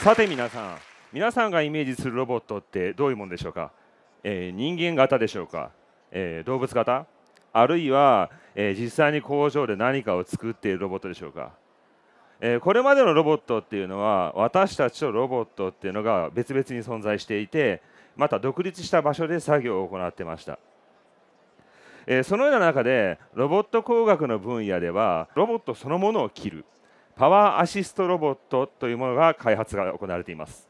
さて皆さん皆さんがイメージするロボットってどういうものでしょうか、えー、人間型でしょうか、えー、動物型あるいは、えー、実際に工場で何かを作っているロボットでしょうか、えこれまでのロボットっていうのは私たちとロボットっていうのが別々に存在していてまた独立した場所で作業を行ってました、えそのような中でロボット工学の分野ではロボットそのものを切るパワーアシストロボットというものが開発が行われています、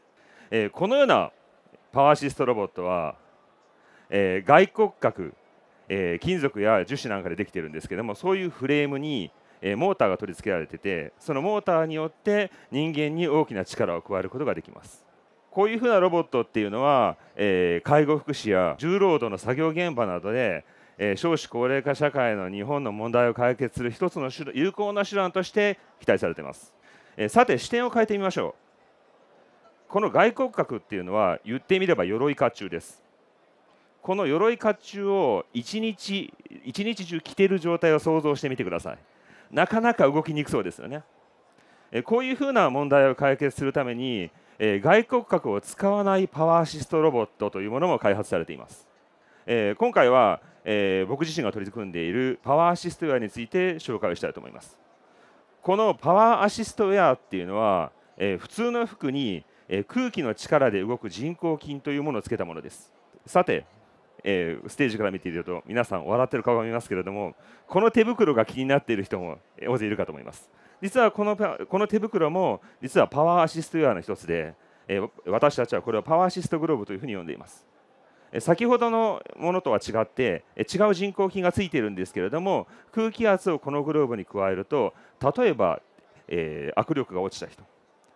えー、このようなパワーアシストロボットは、えー、外骨格、えー、金属や樹脂なんかでできてるんですけどもそういうフレームにモーターが取り付けられててそのモーターによって人間に大きな力を加えることができますこういうふうなロボットっていうのは、えー、介護福祉や重労働の作業現場などでえ少子高齢化社会の日本の問題を解決する一つの有効な手段として期待されています、えさて視点を変えてみましょうこの外国格っていうのは言ってみれば鎧甲冑ですこの鎧甲冑を1日1日中着ている状態を想像してみてくださいなかなか動きにくそうですよねこういうふうな問題を解決するために外国核を使わないパワーアシストロボットというものも開発されていますえー、今回は、えー、僕自身が取り組んでいるパワーアシストウェアについて紹介をしたいと思いますこのパワーアシストウェアっていうのは、えー、普通の服に、え空気の力で動く人工筋というものをつけたものですさて、えステージから見ていると皆さん笑ってる顔が見ますけれどもこの手袋が気になっている人も大勢いるかと思います実はこのこの手袋も実はパワーアシストウェアの一つで、え私たちはこれをパワーアシストグローブというふうに呼んでいます先ほどのものとは違って違う人工品がついているんですけれども空気圧をこのグローブに加えると例えば、えー、握力が落ちた人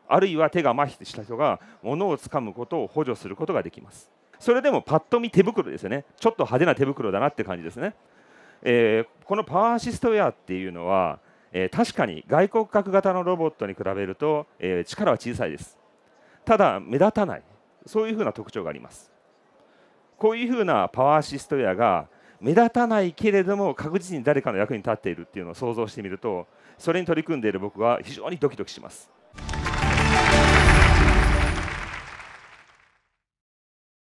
あるいは手が麻痺した人が物をつかむことを補助することができますそれでもパッと見手袋ですよねちょっと派手な手袋だなって感じですね、えー、このパワーアシストウェアっていうのは、えー、確かに外骨格型のロボットに比べると、え力は小さいですただ目立たないそういうふうな特徴がありますこういうふうなパワーアシストやアが目立たないけれども確実に誰かの役に立っているっていうのを想像してみるとそれに取り組んでいる僕は非常にドキドキします。